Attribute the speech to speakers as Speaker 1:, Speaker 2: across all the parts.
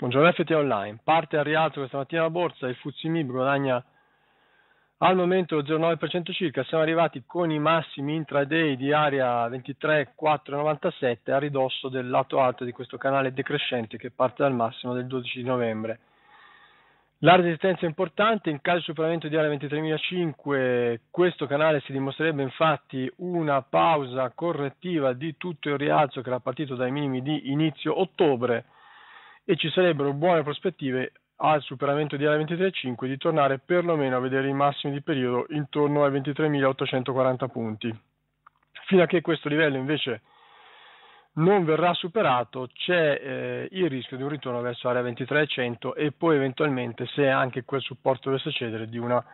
Speaker 1: Buongiorno FT Online, parte al rialzo questa mattina la borsa, il Fuzzi Mib guadagna al momento lo 0,9% circa, siamo arrivati con i massimi intraday di area 23,497 a ridosso del lato alto di questo canale decrescente che parte dal massimo del 12 novembre. La resistenza è importante, in caso di superamento di area 23.005 questo canale si dimostrerebbe infatti una pausa correttiva di tutto il rialzo che era partito dai minimi di inizio ottobre e ci sarebbero buone prospettive al superamento di area 23.5 di tornare perlomeno a vedere i massimi di periodo intorno ai 23.840 punti. Fino a che questo livello invece non verrà superato c'è eh, il rischio di un ritorno verso area 23.100 e poi eventualmente se anche quel supporto dovesse cedere di una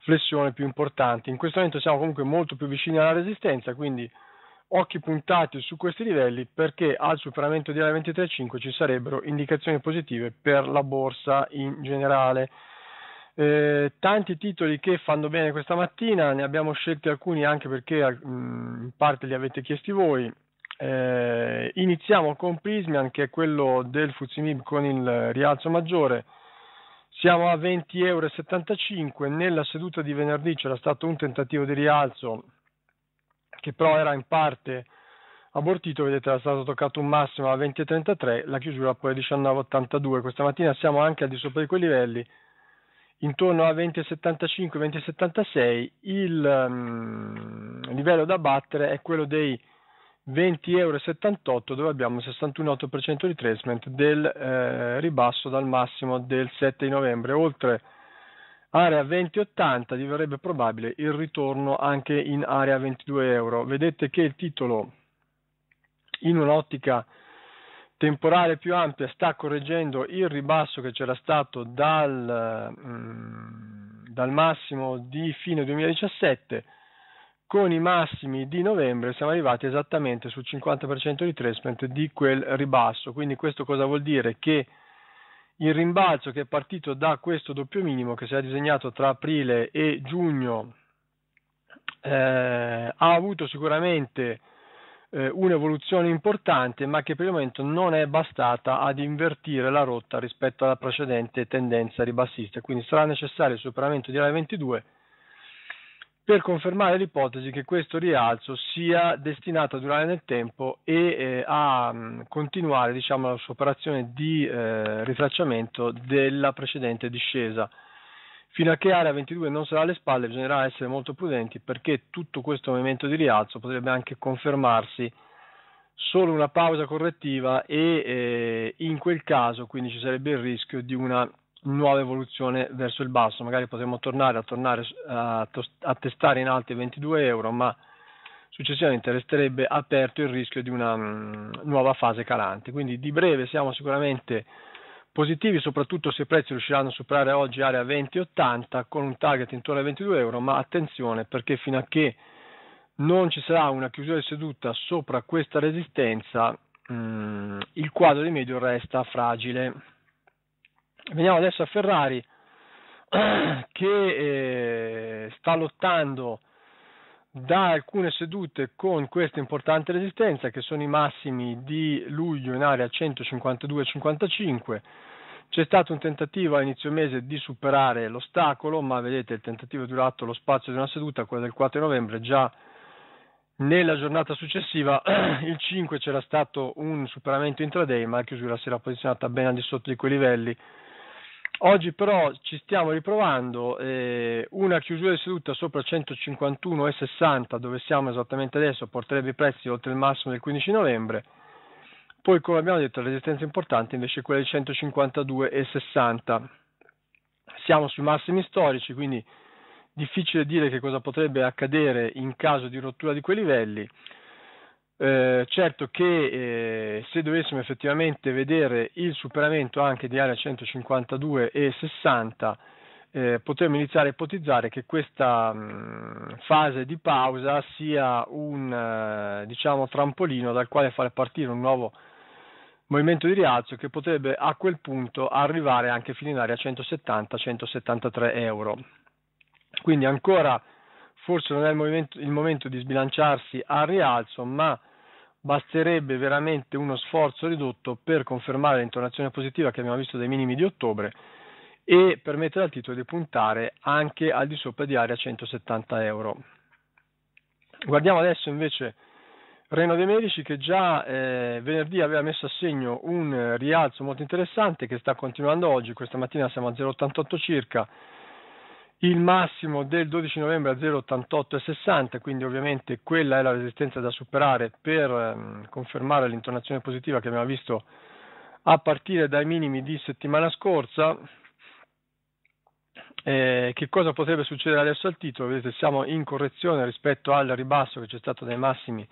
Speaker 1: flessione più importante. In questo momento siamo comunque molto più vicini alla resistenza, quindi occhi puntati su questi livelli perché al superamento di area 23.5 ci sarebbero indicazioni positive per la borsa in generale. Eh, tanti titoli che fanno bene questa mattina, ne abbiamo scelti alcuni anche perché mm, in parte li avete chiesti voi. Eh, iniziamo con Prismian che è quello del Fuzimib con il rialzo maggiore. Siamo a 20,75 euro. Nella seduta di venerdì c'era stato un tentativo di rialzo che però era in parte abortito, vedete era stato toccato un massimo a 20,33, la chiusura poi a 19,82, questa mattina siamo anche al di sopra di quei livelli, intorno a 20,75-20,76 il um, livello da battere è quello dei 20,78 euro dove abbiamo il 61,8% di retracement del eh, ribasso dal massimo del 7 di novembre, oltre Area 2080 diverrebbe probabile il ritorno anche in area 22 euro. Vedete che il titolo in un'ottica temporale più ampia sta correggendo il ribasso che c'era stato dal, mm, dal massimo di fine 2017 con i massimi di novembre siamo arrivati esattamente sul 50% di retracement di quel ribasso. Quindi questo cosa vuol dire? Che il rimbalzo che è partito da questo doppio minimo che si è disegnato tra aprile e giugno eh, ha avuto sicuramente eh, un'evoluzione importante ma che per il momento non è bastata ad invertire la rotta rispetto alla precedente tendenza ribassista quindi sarà necessario il superamento di area 22 per confermare l'ipotesi che questo rialzo sia destinato a durare nel tempo e eh, a mh, mm, continuare diciamo, la sua operazione di eh, ritracciamento della precedente discesa. Fino a che area 22 non sarà alle spalle bisognerà essere molto prudenti perché tutto questo movimento di rialzo potrebbe anche confermarsi solo una pausa correttiva e eh, in quel caso quindi ci sarebbe il rischio di una nuova evoluzione verso il basso, magari potremmo tornare a, tornare a, testare in alti 22 euro, ma successivamente resterebbe aperto il rischio di una mm, nuova fase calante. Quindi di breve siamo sicuramente positivi, soprattutto se i prezzi riusciranno a superare oggi area 20,80 con un target intorno ai 22 euro, ma attenzione perché fino a che non ci sarà una chiusura di seduta sopra questa resistenza, mm, il quadro di medio resta fragile. Veniamo adesso a Ferrari che eh, sta lottando da alcune sedute con questa importante resistenza che sono i massimi di luglio in area 152-55. C'è stato un tentativo a inizio mese di superare l'ostacolo, ma vedete il tentativo è durato lo spazio di una seduta, quella del 4 novembre, già nella giornata successiva, il 5 c'era stato un superamento intraday, ma la chiusura si era posizionata ben al di sotto di quei livelli Oggi però ci stiamo riprovando, eh, una chiusura di seduta sopra 151,60 dove siamo esattamente adesso porterebbe i prezzi oltre il massimo del 15 novembre, poi come abbiamo detto la resistenza importante invece è quella di 152,60. Siamo sui massimi storici, quindi difficile dire che cosa potrebbe accadere in caso di rottura di quei livelli. Eh, certo che eh, se dovessimo effettivamente vedere il superamento anche di area 152 e 60, eh, potremmo iniziare a ipotizzare che questa mh, mm, fase di pausa sia un eh, diciamo, trampolino dal quale fare partire un nuovo movimento di rialzo che potrebbe a quel punto arrivare anche fino in area 170-173 euro. Quindi ancora forse non è il momento, il momento di sbilanciarsi al rialzo, ma basterebbe veramente uno sforzo ridotto per confermare l'intonazione positiva che abbiamo visto dai minimi di ottobre e permettere al titolo di puntare anche al di sopra di area 170 euro. Guardiamo adesso invece Reno De Medici che già eh, venerdì aveva messo a segno un rialzo molto interessante che sta continuando oggi, questa mattina siamo a 0,88 circa, il massimo del 12 novembre a 0,88,60, quindi ovviamente quella è la resistenza da superare per ehm, confermare l'intonazione positiva che abbiamo visto a partire dai minimi di settimana scorsa. Eh, che cosa potrebbe succedere adesso al titolo? Vedete, siamo in correzione rispetto al ribasso che c'è stato dai massimi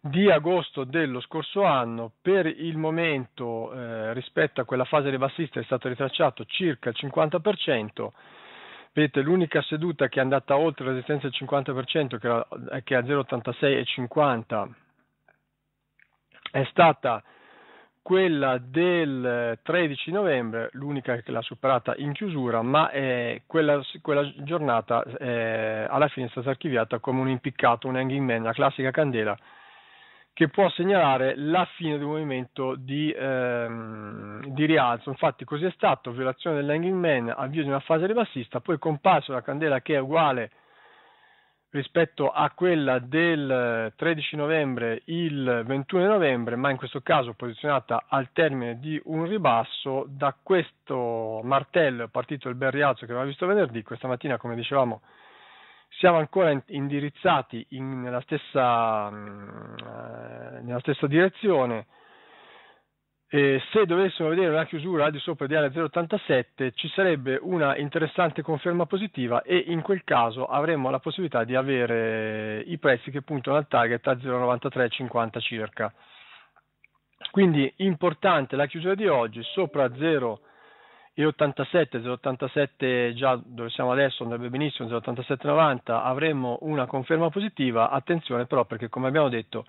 Speaker 1: di agosto dello scorso anno. Per il momento, eh, rispetto a quella fase ribassista, è stato ritracciato circa il 50% Vedete, l'unica seduta che è andata oltre la resistenza del 50%, che, era, che è a 0,86,50, è stata quella del 13 novembre, l'unica che l'ha superata in chiusura, ma eh, quella, quella, giornata eh, alla fine è stata archiviata come un impiccato, un hanging man, la classica candela che può segnalare la fine di un movimento di, ehm, di rialzo. Infatti così è stato, violazione del Langing man, avvio di una fase ribassista, poi comparsa la candela che è uguale rispetto a quella del 13 novembre il 21 novembre, ma in questo caso posizionata al termine di un ribasso, da questo martello è partito il bel rialzo che aveva visto venerdì, questa mattina come dicevamo siamo ancora indirizzati in, nella, stessa, mm, eh, nella, stessa, direzione. E se dovessimo vedere una chiusura al di sopra di area 087 ci sarebbe una interessante conferma positiva e in quel caso avremmo la possibilità di avere i prezzi che puntano al target a 0,9350 circa. Quindi importante la chiusura di oggi sopra 0,93 e 87, 087 già dove siamo adesso andrebbe benissimo, 087-90 avremmo una conferma positiva, attenzione però perché come abbiamo detto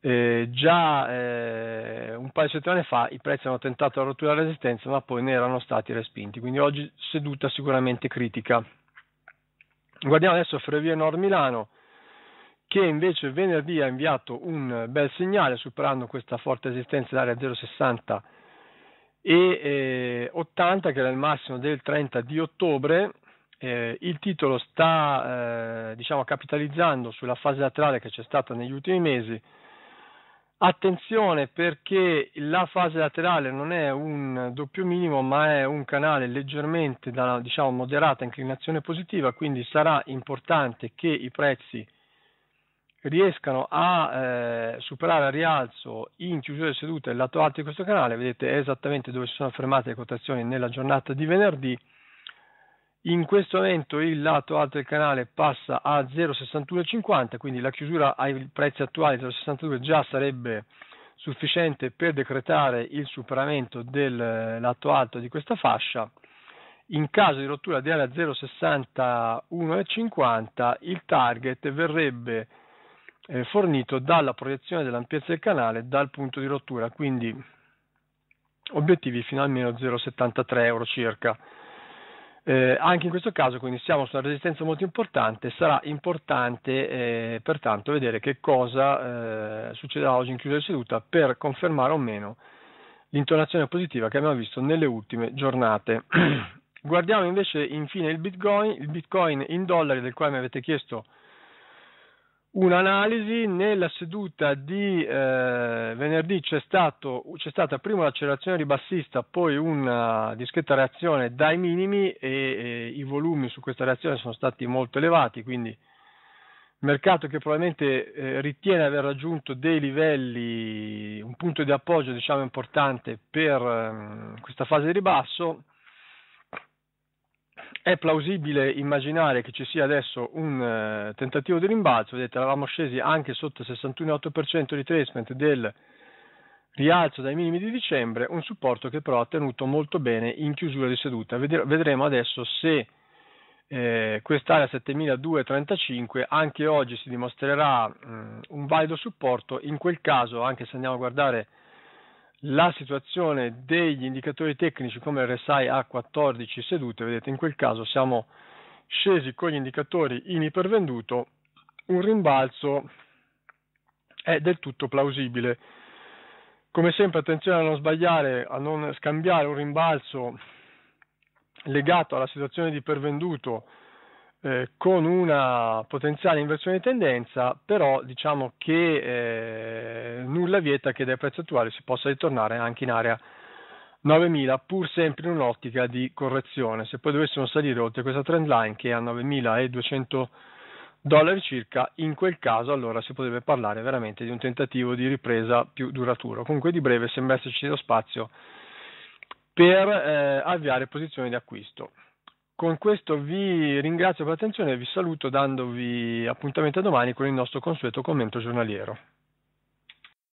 Speaker 1: eh, già eh, un paio di settimane fa i prezzi hanno tentato la rottura della resistenza ma poi ne erano stati respinti, quindi oggi seduta sicuramente critica. Guardiamo adesso Ferrovie Nord Milano che invece venerdì ha inviato un bel segnale superando questa forte resistenza dell'area 060 e eh, 80 che era il massimo del 30 di ottobre. Eh, il titolo sta eh, diciamo, capitalizzando sulla fase laterale che c'è stata negli ultimi mesi. Attenzione perché la fase laterale non è un doppio minimo ma è un canale leggermente da diciamo, moderata inclinazione positiva, quindi sarà importante che i prezzi riescano a eh, superare al rialzo in chiusura di seduta il lato alto di questo canale, vedete esattamente dove si sono fermate le quotazioni nella giornata di venerdì, in questo momento il lato alto del canale passa a 0,6150, quindi la chiusura ai prezzi attuali 0,62 già sarebbe sufficiente per decretare il superamento del eh, lato alto di questa fascia. In caso di rottura di area 0,6150 il target verrebbe eh, fornito dalla proiezione dell'ampiezza del canale dal punto di rottura, quindi obiettivi fino almeno 0,73 euro circa. Eh, anche in questo caso, quindi siamo su una resistenza molto importante, sarà importante eh, pertanto vedere che cosa eh, succederà oggi in chiusura di seduta per confermare o meno l'intonazione positiva che abbiamo visto nelle ultime giornate. Guardiamo invece infine il Bitcoin, il Bitcoin in dollari del quale mi avete chiesto un'analisi nella seduta di eh, venerdì c'è, stato, c'è, stata prima l'accelerazione ribassista, poi una discreta reazione dai minimi e, e, i volumi su questa reazione sono stati molto elevati, quindi mercato che probabilmente eh, ritiene aver raggiunto dei livelli, un punto di appoggio diciamo importante per eh, questa fase di ribasso è plausibile immaginare che ci sia adesso un eh, tentativo di rimbalzo, vedete eravamo scesi anche sotto il 61,8% di tracement del rialzo dai minimi di dicembre, un supporto che però ha tenuto molto bene in chiusura di seduta. Vedremo adesso se eh, quest'area 7235 anche oggi si dimostrerà mh, mm, un valido supporto, in quel caso anche se andiamo a guardare la situazione degli indicatori tecnici come RSI a 14 sedute, vedete in quel caso siamo scesi con gli indicatori in ipervenduto, un rimbalzo è del tutto plausibile. Come sempre attenzione a non sbagliare, a non scambiare un rimbalzo legato alla situazione di ipervenduto eh, con una potenziale inversione di tendenza, però diciamo che eh, nulla vieta che dai prezzi attuali si possa ritornare anche in area 9000 pur sempre in un'ottica di correzione. Se poi dovessimo salire oltre questa trend line che è a 9200 dollari circa, in quel caso allora si potrebbe parlare veramente di un tentativo di ripresa più duraturo. Comunque di breve sembra esserci lo spazio per eh, avviare posizioni di acquisto. Con questo vi ringrazio per l'attenzione e vi saluto dandovi appuntamento domani con il nostro consueto commento giornaliero.